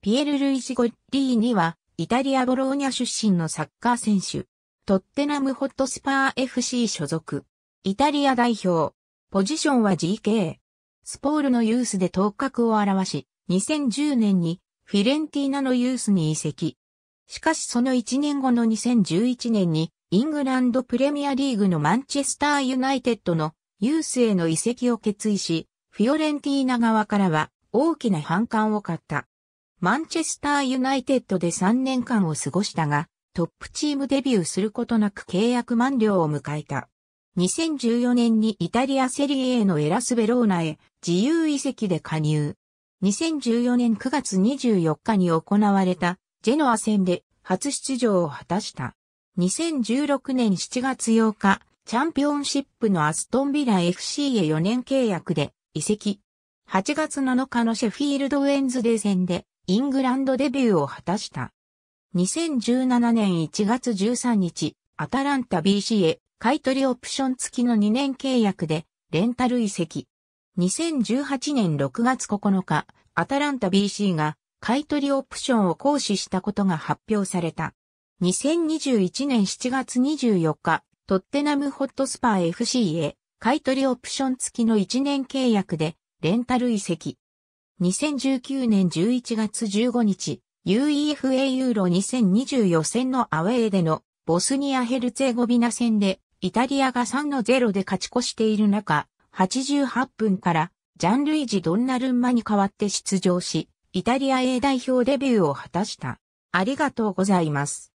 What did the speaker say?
ピエル・ルイジ・ゴッリーニは、イタリア・ボローニャ出身のサッカー選手。トッテナム・ホットスパー FC 所属。イタリア代表。ポジションは GK。スポールのユースで頭角を表し、2010年にフィレンティーナのユースに移籍。しかしその1年後の2011年に、イングランドプレミアリーグのマンチェスターユナイテッドのユースへの移籍を決意し、フィオレンティーナ側からは大きな反感を買った。マンチェスターユナイテッドで3年間を過ごしたが、トップチームデビューすることなく契約満了を迎えた。2014年にイタリアセリエのエラスベローナへ自由移籍で加入。2014年9月24日に行われたジェノア戦で初出場を果たした。2016年7月8日、チャンピオンシップのアストンビラ FC へ4年契約で移籍。8月7日のシェフィールドウェンズデー戦でイングランドデビューを果たした。2017年1月13日、アタランタ BC へ買取オプション付きの2年契約でレンタル移籍。2018年6月9日、アタランタ BC が買取オプションを行使したことが発表された。2021年7月24日、トッテナムホットスパー FC へ買取オプション付きの1年契約でレンタル移籍。2019年11月15日、UEFA ユーロ2020予選のアウェーでのボスニア・ヘルツェゴビナ戦でイタリアが3の0で勝ち越している中、88分からジャンルイジ・ドンナルンマに代わって出場し、イタリア A 代表デビューを果たした。ありがとうございます。